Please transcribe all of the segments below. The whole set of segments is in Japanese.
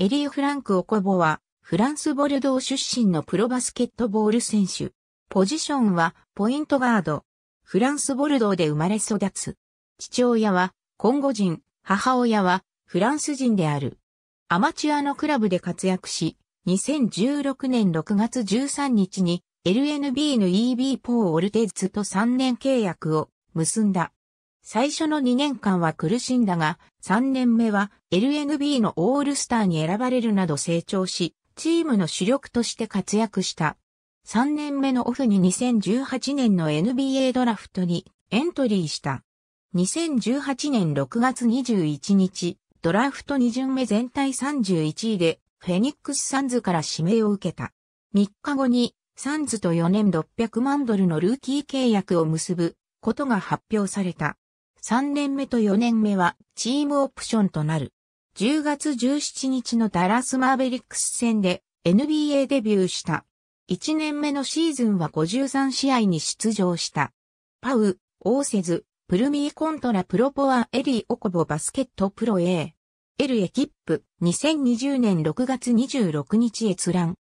エリー・フランク・オコボは、フランス・ボルドー出身のプロバスケットボール選手。ポジションは、ポイントガード。フランス・ボルドーで生まれ育つ。父親は、コンゴ人、母親は、フランス人である。アマチュアのクラブで活躍し、2016年6月13日に、LNB の EB ポー・オルテッズと3年契約を結んだ。最初の2年間は苦しんだが、3年目は LNB のオールスターに選ばれるなど成長し、チームの主力として活躍した。3年目のオフに2018年の NBA ドラフトにエントリーした。2018年6月21日、ドラフト2巡目全体31位で、フェニックスサンズから指名を受けた。3日後に、サンズと4年600万ドルのルーキー契約を結ぶことが発表された。3年目と4年目はチームオプションとなる。10月17日のダラスマーベリックス戦で NBA デビューした。1年目のシーズンは53試合に出場した。パウ、オーセズ、プルミーコントラプロポアエリーオコボバスケットプロ A。エルエキップ、2020年6月26日閲覧。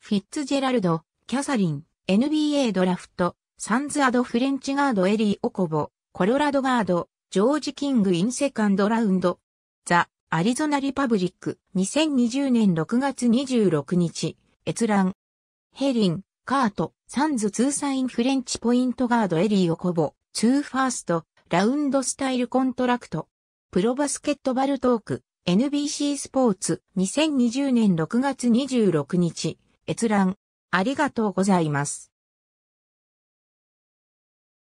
フィッツジェラルド、キャサリン、NBA ドラフト、サンズアドフレンチガードエリーオコボ、コロラドガード、ジョージ・キング・イン・セカンド・ラウンド。ザ・アリゾナ・リパブリック。2020年6月26日。閲覧。ヘリン、カート、サンズ2サインフレンチポイントガードエリー・オコボ、2ファースト、ラウンドスタイルコントラクト。プロバスケットバルトーク、NBC スポーツ、2020年6月26日。閲覧。ありがとうございます。